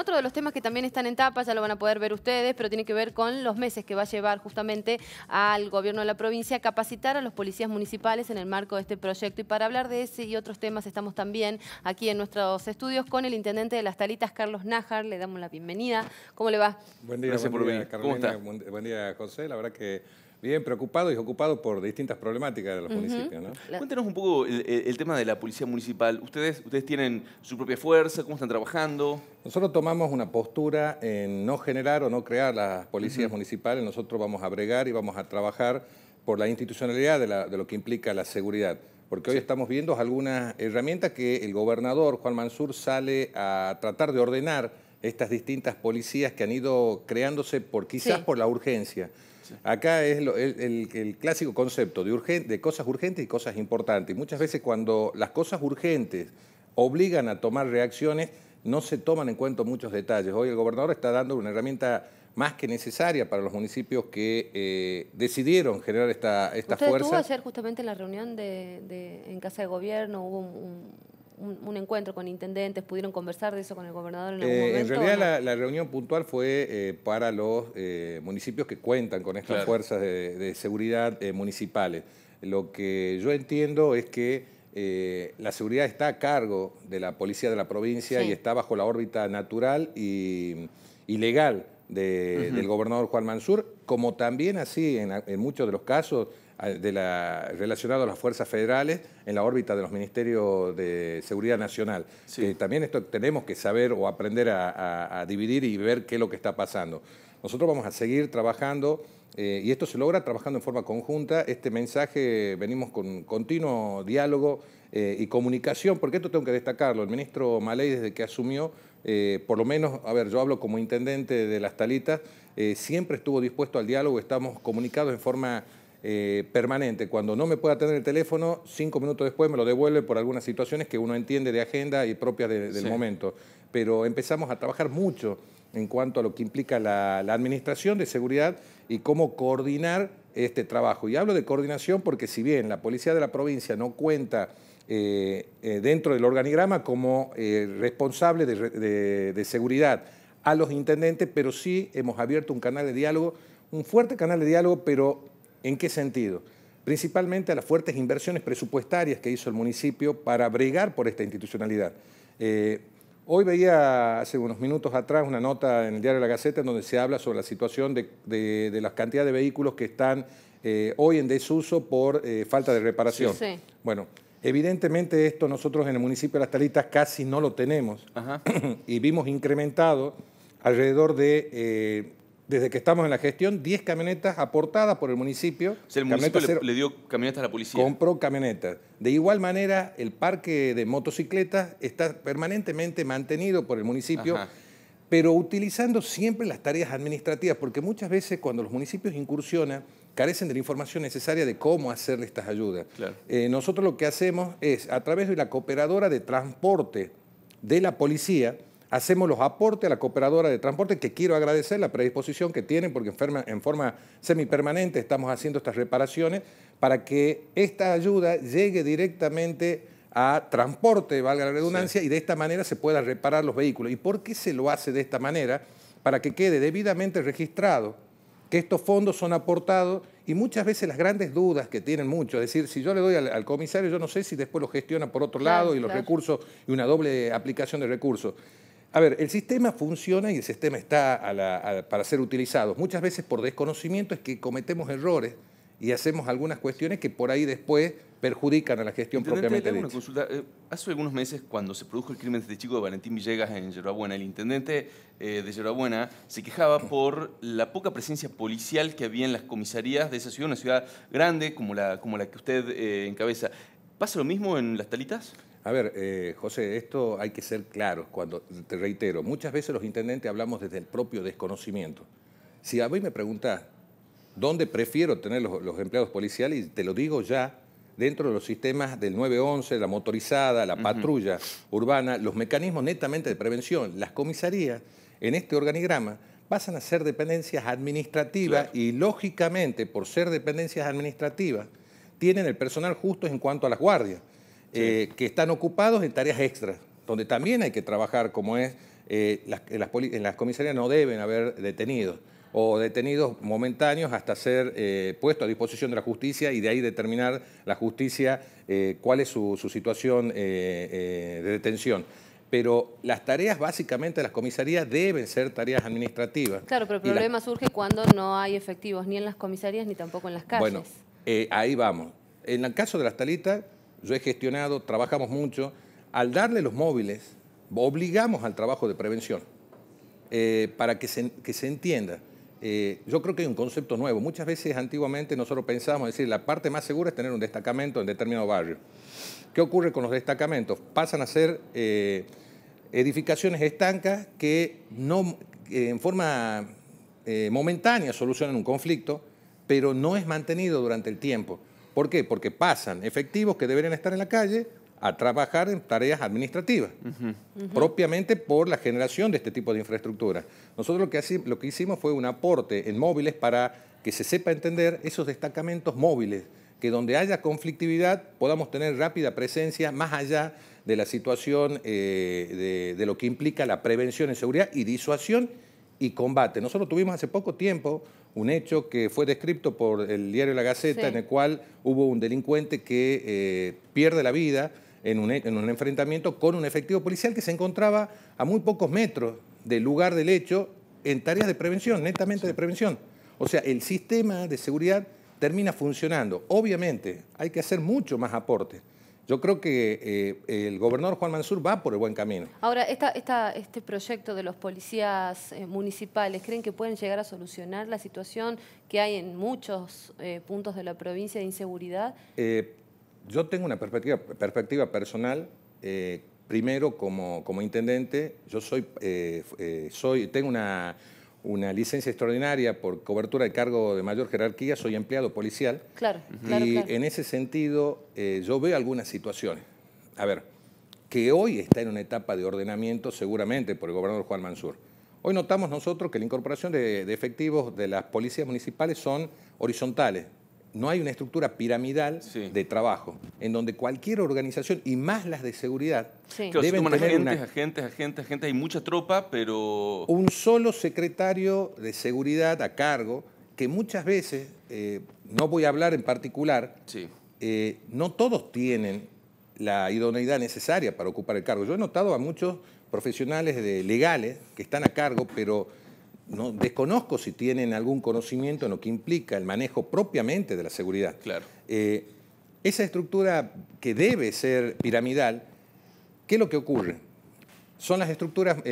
Otro de los temas que también están en tapa, ya lo van a poder ver ustedes, pero tiene que ver con los meses que va a llevar justamente al gobierno de la provincia a capacitar a los policías municipales en el marco de este proyecto. Y para hablar de ese y otros temas estamos también aquí en nuestros estudios con el intendente de Las Talitas, Carlos Nájar. Le damos la bienvenida. ¿Cómo le va? Buen día, Gracias por Buen día, José. La verdad que Bien, preocupado y ocupado por distintas problemáticas de los municipios. Cuéntenos un poco el, tema de la policía municipal. ¿Ustedes, ¿Ustedes tienen su propia fuerza? ¿Cómo están trabajando? Nosotros tomamos una postura en no generar o no crear las policías municipales. Nosotros vamos a bregar y vamos a trabajar por la institucionalidad de, lo que implica la seguridad porque hoy estamos viendo algunas herramientas que el gobernador Juan Mansur sale a tratar de ordenar estas distintas policías que han ido creándose por quizás por la urgencia. Acá es el, clásico concepto de, cosas urgentes y cosas importantes. muchas veces cuando las cosas urgentes obligan a tomar reacciones, no se toman en cuenta muchos detalles. Hoy el gobernador está dando una herramienta más que necesaria para los municipios que eh, decidieron generar esta, esta fuerza. Usted estuvo justamente en la reunión de, en Casa de Gobierno, hubo un un, encuentro con intendentes? ¿Pudieron conversar de eso con el gobernador en algún eh, En realidad la, reunión puntual fue eh, para los eh, municipios que cuentan con estas fuerzas de, seguridad municipales. Lo que yo entiendo es que la seguridad está a cargo de la policía de la provincia y está bajo la órbita natural y legal del gobernador Juan Mansur, como también así en, muchos de los casos de a las fuerzas federales en la órbita de los ministerios de seguridad nacional. también esto tenemos que saber o aprender a, dividir y ver qué es lo que está pasando. Nosotros vamos a seguir trabajando eh, y esto se logra trabajando en forma conjunta. Este mensaje venimos con continuo diálogo eh, y comunicación, porque esto tengo que destacarlo. El ministro Maley, desde que asumió, eh, por lo menos, a ver, yo hablo como intendente de las talitas, eh, siempre estuvo dispuesto al diálogo, estamos comunicados en forma eh, permanente. Cuando no me pueda tener el teléfono, cinco minutos después me lo devuelve por algunas situaciones que uno entiende de agenda y propias del momento. Pero empezamos a trabajar mucho en cuanto a lo que implica la, administración de seguridad y cómo coordinar este trabajo. Y hablo de coordinación porque si bien la policía de la provincia no cuenta eh, eh, dentro del organigrama como eh, responsable de, seguridad a los intendentes, pero sí hemos abierto un canal de diálogo, un fuerte canal de diálogo, pero ¿en qué sentido? Principalmente a las fuertes inversiones presupuestarias que hizo el municipio para bregar por esta institucionalidad. hoy veía hace unos minutos atrás una nota en el diario La Gaceta en donde se habla sobre la situación de, las cantidades de vehículos que están hoy en desuso por falta de reparación. Bueno, Evidentemente esto nosotros en el municipio de Las Talitas casi no lo tenemos y vimos incrementado alrededor de, eh, desde que estamos en la gestión, 10 camionetas aportadas por el municipio. el municipio le, dio camionetas a la policía. Compró camionetas. De igual manera, el parque de motocicletas está permanentemente mantenido por el municipio. pero utilizando siempre las tareas administrativas, porque muchas veces cuando los municipios incursionan, carecen de la información necesaria de cómo hacer estas ayudas. Eh, nosotros lo que hacemos es, a través de la cooperadora de transporte de la policía, hacemos los aportes a la cooperadora de transporte, que quiero agradecer la predisposición que tienen, porque enferma, en forma semipermanente estamos haciendo estas reparaciones, para que esta ayuda llegue directamente a transporte, valga la redundancia, y de esta manera se puedan reparar los vehículos. ¿Y por qué se lo hace de esta manera? Para que quede debidamente registrado que estos fondos son aportados y muchas veces las grandes dudas que tienen muchos, es decir, si yo le doy al, comisario, yo no sé si después lo gestiona por otro lado y los recursos y una doble aplicación de recursos. A ver, el sistema funciona y el sistema está para ser utilizado. Muchas veces por desconocimiento es que cometemos errores y hacemos algunas cuestiones que por ahí después perjudican a la gestión propiamente dicha. Una consulta. Eh, hace algunos meses, cuando se produjo el crimen de este chico de Valentín Villegas en Yerbabuena, el intendente eh, de Yerbabuena se quejaba por la poca presencia policial que había en las comisarías de esa ciudad, una ciudad grande como la, como la que usted eh, encabeza. ¿Pasa lo mismo en las talitas? A ver, José, esto hay que ser claro. Cuando te reitero, muchas veces los intendentes hablamos desde el propio desconocimiento. Si a mí me pregunta dónde prefiero tener los, empleados policiales, y te lo digo ya, dentro de los sistemas del 911, la motorizada, la patrulla urbana, los mecanismos netamente de prevención, las comisarías, en este organigrama, pasan a ser dependencias administrativas y lógicamente, por ser dependencias administrativas, tienen el personal justo en cuanto a las guardias, eh, que están ocupados en tareas extras, donde también hay que trabajar como es, eh, las, en las comisarías no deben haber detenidos o detenidos momentáneos hasta ser eh, puesto a disposición de la justicia y de ahí determinar la justicia eh, cuál es su, situación eh, de detención. Pero las tareas básicamente de las comisarías deben ser tareas administrativas. Claro, pero el problema surge cuando no hay efectivos ni en las comisarías ni tampoco en las calles. Bueno, ahí vamos. En el caso de las talitas, yo he gestionado, trabajamos mucho. Al darle los móviles, obligamos al trabajo de prevención para que se, que se entienda eh, yo creo que hay un concepto nuevo. Muchas veces antiguamente nosotros pensábamos, decir, la parte más segura es tener un destacamento en determinado barrio. ¿Qué ocurre con los destacamentos? Pasan a ser eh, edificaciones estancas que no, en forma eh, momentánea solucionan un conflicto, pero no es mantenido durante el tiempo. ¿Por qué? Porque pasan efectivos que deberían estar en la calle a trabajar en tareas administrativas, propiamente por la generación de este tipo de infraestructura. Nosotros lo que, lo que hicimos fue un aporte en móviles para que se sepa entender esos destacamentos móviles, que donde haya conflictividad podamos tener rápida presencia más allá de la situación eh, de, lo que implica la prevención en seguridad y disuasión y combate. Nosotros tuvimos hace poco tiempo un hecho que fue descrito por el diario La Gaceta, en el cual hubo un delincuente que eh, pierde la vida en un, enfrentamiento con un efectivo policial que se encontraba a muy pocos metros del lugar del hecho en tareas de prevención, netamente de prevención. O sea, el sistema de seguridad termina funcionando. Obviamente, hay que hacer mucho más aporte. Yo creo que eh, el gobernador Juan Mansur va por el buen camino. Ahora, esta, este proyecto de los policías eh, municipales, ¿creen que pueden llegar a solucionar la situación que hay en muchos eh, puntos de la provincia de inseguridad? Yo tengo una perspectiva, personal. Eh, primero, como, como, intendente, yo soy, eh, eh, soy tengo una, licencia extraordinaria por cobertura de cargo de mayor jerarquía, soy empleado policial. Claro, Y en ese sentido, yo veo algunas situaciones. A ver, que hoy está en una etapa de ordenamiento seguramente por el gobernador Juan Mansur. Hoy notamos nosotros que la incorporación de efectivos de las policías municipales son horizontales, no hay una estructura piramidal de trabajo, en donde cualquier organización, y más las de seguridad, que deben agentes, agentes, agentes, agentes, hay mucha tropa, pero... Un solo secretario de seguridad a cargo, que muchas veces, eh, no voy a hablar en particular, eh, no todos tienen la idoneidad necesaria para ocupar el cargo. Yo he notado a muchos profesionales de legales que están a cargo, pero no, desconozco si tienen algún conocimiento en lo que implica el manejo propiamente de la seguridad. Claro. Eh, esa estructura que debe ser piramidal, ¿qué es lo que ocurre? Son las estructuras eh,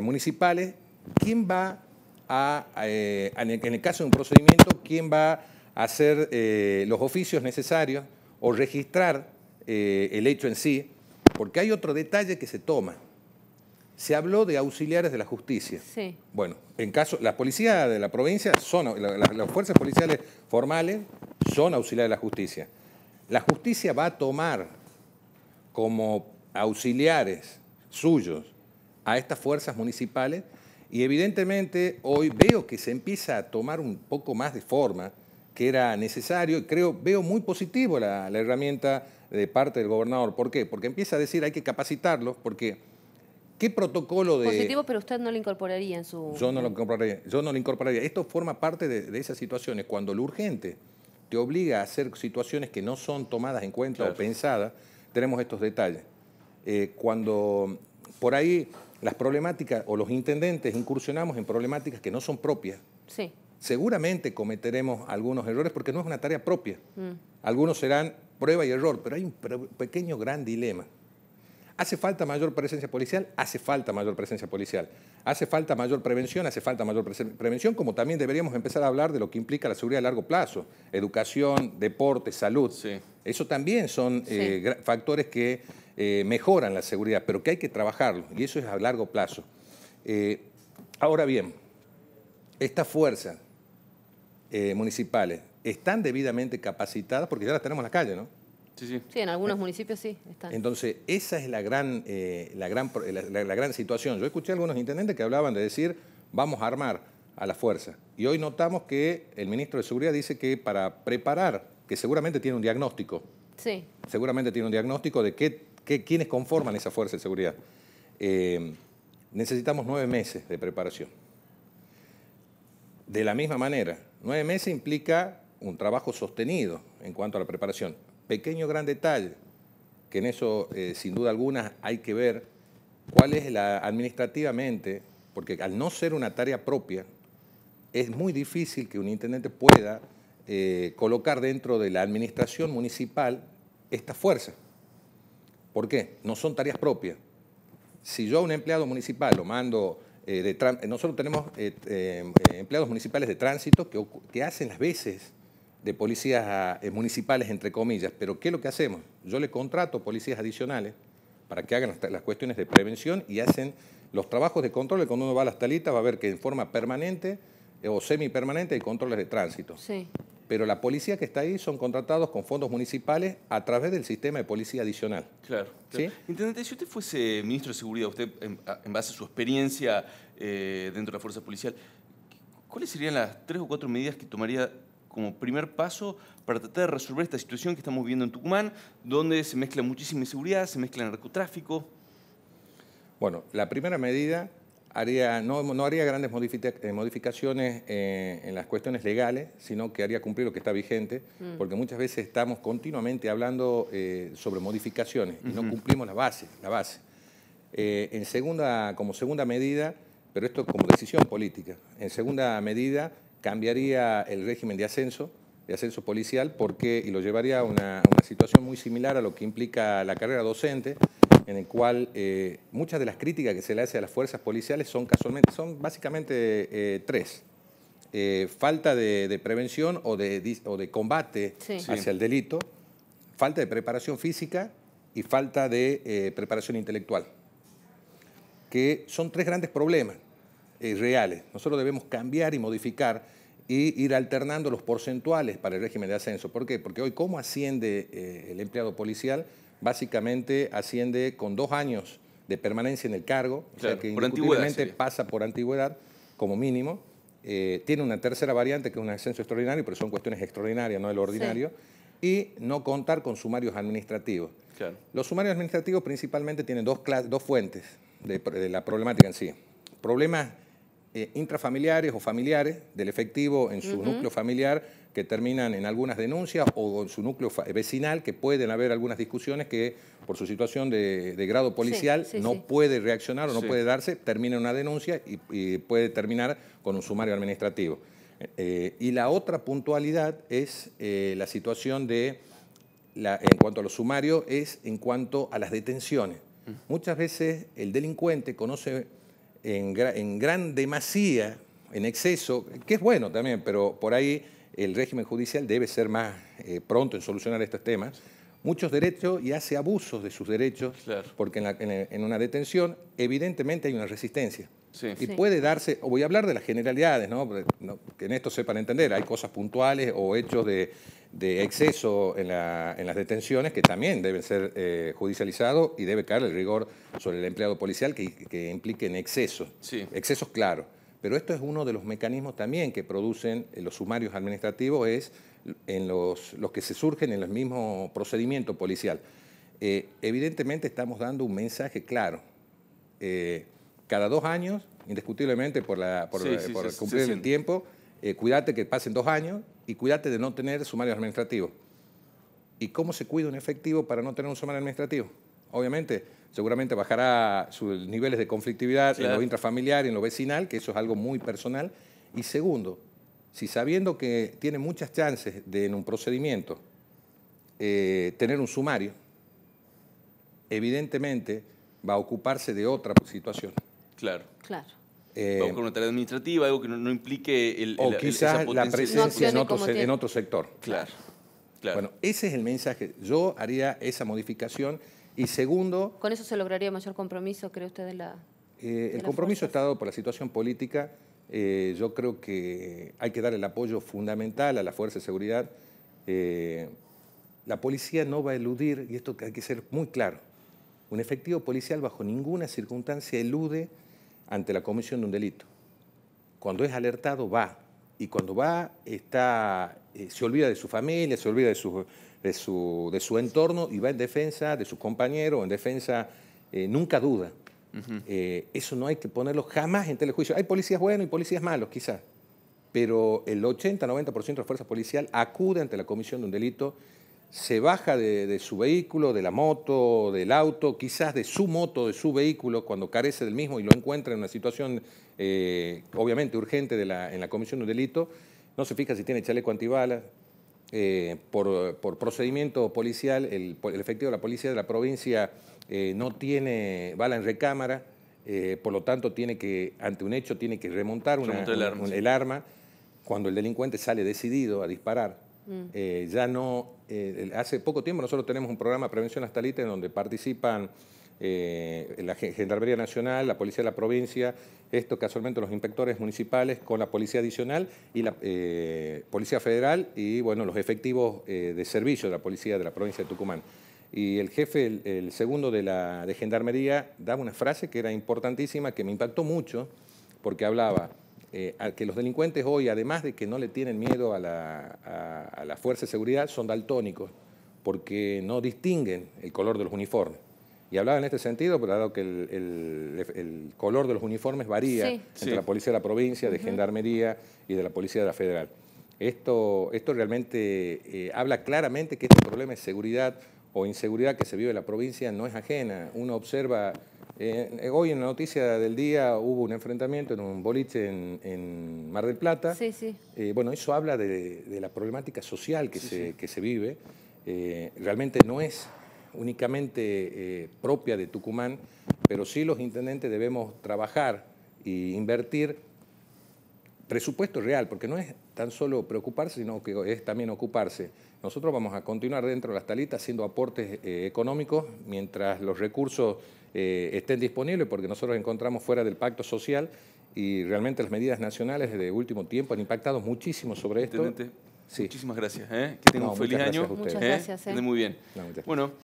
eh, municipales, ¿quién va a, en, el, caso de un procedimiento, quién va a hacer los oficios necesarios o registrar el hecho en sí? Porque hay otro detalle que se toma se habló de auxiliares de la justicia. Sí. Bueno, en caso, la policía de la provincia son, las fuerzas policiales formales son auxiliares de la justicia. La justicia va a tomar como auxiliares suyos a estas fuerzas municipales y evidentemente hoy veo que se empieza a tomar un poco más de forma que era necesario y creo, veo muy positivo la, la herramienta de parte del gobernador. ¿Por qué? Porque empieza a decir hay que capacitarlos porque ¿Qué protocolo de...? Positivo, pero usted no lo incorporaría en su... Yo no lo incorporaría. Yo no lo incorporaría. Esto forma parte de, esas situaciones. Cuando lo urgente te obliga a hacer situaciones que no son tomadas en cuenta o pensadas, tenemos estos detalles. Eh, cuando por ahí las problemáticas o los intendentes incursionamos en problemáticas que no son propias, sí. seguramente cometeremos algunos errores porque no es una tarea propia. Mm. Algunos serán prueba y error, pero hay un pequeño gran dilema. Hace falta mayor presencia policial, hace falta mayor presencia policial. Hace falta mayor prevención, hace falta mayor prevención, como también deberíamos empezar a hablar de lo que implica la seguridad a largo plazo, educación, deporte, salud. Eso también son eh, factores que eh, mejoran la seguridad, pero que hay que trabajarlo, y eso es a largo plazo. Eh, ahora bien, estas fuerzas municipales están debidamente capacitadas, porque ya las tenemos en la calle, ¿no? Sí, en algunos eh, municipios sí están. Entonces, esa es la gran, eh, la, gran, la, gran situación. Yo escuché a algunos intendentes que hablaban de decir, vamos a armar a la fuerza. Y hoy notamos que el ministro de Seguridad dice que para preparar, que seguramente tiene un diagnóstico, sí. seguramente tiene un diagnóstico de qué, qué quiénes conforman esa fuerza de seguridad. Eh, necesitamos nueve meses de preparación. De la misma manera, nueve meses implica un trabajo sostenido en cuanto a la preparación pequeño gran detalle, que en eso eh, sin duda alguna hay que ver cuál es la administrativamente, porque al no ser una tarea propia, es muy difícil que un intendente pueda eh, colocar dentro de la administración municipal esta fuerza. ¿Por qué? No son tareas propias. Si yo a un empleado municipal lo mando, eh, nosotros tenemos empleados municipales de tránsito que hacen las veces de policías eh, municipales, entre comillas, pero ¿qué es lo que hacemos? Yo le contrato policías adicionales para que hagan las, cuestiones de prevención y hacen los trabajos de control. Cuando uno va a las talitas va a ver que en forma permanente eh, o o permanente hay controles de tránsito. Sí. Pero la policía que está ahí son contratados con fondos municipales a través del sistema de policía adicional. Claro. Intendente, si usted fuese ministro de Seguridad, usted, en, base a su experiencia eh, dentro de la fuerza policial, ¿cuáles serían las tres o cuatro medidas que tomaría como primer paso para tratar de resolver esta situación que estamos viviendo en Tucumán, donde se mezcla muchísima inseguridad, se mezcla narcotráfico. Bueno, la primera medida haría, no, no haría grandes eh, modificaciones eh, en las cuestiones legales, sino que haría cumplir lo que está vigente, mm. porque muchas veces estamos continuamente hablando eh, sobre modificaciones y no cumplimos la base. La base. en segunda, como segunda medida, pero esto como decisión política, en segunda medida cambiaría el régimen de ascenso, de ascenso policial, porque, y lo llevaría a una, situación muy similar a lo que implica la carrera docente, en el cual eh, muchas de las críticas que se le hace a las fuerzas policiales son casualmente, son básicamente eh, tres. Eh, falta de, prevención o de, de combate hacia el delito, falta de preparación física y falta de preparación intelectual, que son tres grandes problemas. Eh, Nosotros debemos cambiar y modificar e ir alternando los porcentuales para el régimen de ascenso. ¿Por qué? Porque hoy, ¿cómo asciende eh, el empleado policial? Básicamente asciende con dos años de permanencia en el cargo, o sea que indiscutiblemente pasa por antigüedad como mínimo. Eh, tiene una tercera variante que es un ascenso extraordinario, pero son cuestiones extraordinarias, no el ordinario. Y no contar con sumarios administrativos. Los sumarios administrativos principalmente tienen dos, dos fuentes de, la problemática en sí. Problemas eh, intrafamiliares o familiares del efectivo en su núcleo familiar que terminan en algunas denuncias o en su núcleo vecinal que pueden haber algunas discusiones que por su situación de, grado policial no puede reaccionar o no puede darse, termina en una denuncia y, puede terminar con un sumario administrativo. Eh, y la otra puntualidad es eh, la situación de, la, en cuanto a los sumarios, es en cuanto a las detenciones. Mm. Muchas veces el delincuente conoce en, gran demasía, en exceso, que es bueno también, pero por ahí el régimen judicial debe ser más eh, pronto en solucionar estos temas, muchos derechos y hace abusos de sus derechos, porque en, una detención evidentemente hay una resistencia. Y puede darse, o voy a hablar de las generalidades, ¿no? que en esto sepan entender, hay cosas puntuales o hechos de de exceso en, las detenciones que también deben ser eh, judicializados y debe caer el rigor sobre el empleado policial que, implique en exceso. excesos claros. Pero esto es uno de los mecanismos también que producen eh, los sumarios administrativos, es en los, que se surgen en el mismo procedimiento policial. Eh, evidentemente estamos dando un mensaje claro. cada dos años, indiscutiblemente por, cumplir el tiempo, eh, cuídate que pasen dos años y cuídate de no tener sumario administrativo. ¿Y cómo se cuida un efectivo para no tener un sumario administrativo? Obviamente, seguramente bajará sus niveles de conflictividad en lo intrafamiliar, en lo vecinal, que eso es algo muy personal. Y segundo, si sabiendo que tiene muchas chances de en un procedimiento eh, tener un sumario, evidentemente va a ocuparse de otra situación. Claro. Claro o eh, con una tarea administrativa, algo que no, implique el, o la presencia en otro, sector. Claro, Bueno, ese es el mensaje. Yo haría esa modificación. Y segundo... ¿Con eso se lograría mayor compromiso, cree usted, de la... Eh, el compromiso está dado por la situación política. Eh, yo creo que hay que dar el apoyo fundamental a la Fuerza de Seguridad. la policía no va a eludir, y esto hay que ser muy claro, un efectivo policial bajo ninguna circunstancia elude ante la comisión de un delito. Cuando es alertado, va. Y cuando va, está, eh, se olvida de su familia, se olvida de su, de, su, entorno y va en defensa de su compañero, en defensa, eh, nunca duda. Eh, eso no hay que ponerlo jamás en telejuicio. Hay policías buenos y policías malos, quizás, pero el 80-90% de la fuerza policial acude ante la comisión de un delito se baja de, su vehículo, de la moto, del auto, quizás de su moto, de su vehículo, cuando carece del mismo y lo encuentra en una situación eh, obviamente urgente en la comisión de un delito, no se fija si tiene chaleco antibalas. Eh, por, procedimiento policial, el, efectivo de la policía de la provincia eh, no tiene bala en recámara, por lo tanto tiene que, ante un hecho, tiene que remontar el arma cuando el delincuente sale decidido a disparar Mm. Eh, ya no, eh, hace poco tiempo nosotros tenemos un programa de prevención hasta en donde participan eh, la Gendarmería Nacional, la Policía de la Provincia, esto casualmente los inspectores municipales con la Policía Adicional y la Policía Federal y bueno, los efectivos de servicio de la Policía de la Provincia de Tucumán. Y el jefe, el, segundo de la de Gendarmería, daba una frase que era importantísima, que me impactó mucho, porque hablaba eh, que los delincuentes hoy, además de que no le tienen miedo a la, fuerza de seguridad, son daltónicos, porque no distinguen el color de los uniformes. Y hablaba en este sentido, pero dado que el, color de los uniformes varía entre la policía de la provincia, de gendarmería y de la policía de la federal. Esto, esto realmente eh, habla claramente que este problema de seguridad o inseguridad que se vive en la provincia no es ajena. Uno observa, eh, hoy en la noticia del día hubo un enfrentamiento en un boliche en, Mar del Plata. Sí, sí. Eh, bueno, eso habla de, la problemática social que, se, que se, vive. Eh, realmente no es únicamente propia de Tucumán, pero sí los intendentes debemos trabajar e invertir presupuesto real, porque no es tan solo preocuparse, sino que es también ocuparse. Nosotros vamos a continuar dentro de las talitas haciendo aportes eh, económicos mientras los recursos eh, estén disponibles, porque nosotros encontramos fuera del pacto social y realmente las medidas nacionales de último tiempo han impactado muchísimo sobre esto. Sí. Muchísimas gracias. ¿eh? Que tengan un feliz muchas año. Gracias muchas gracias. Muy bien. Bueno.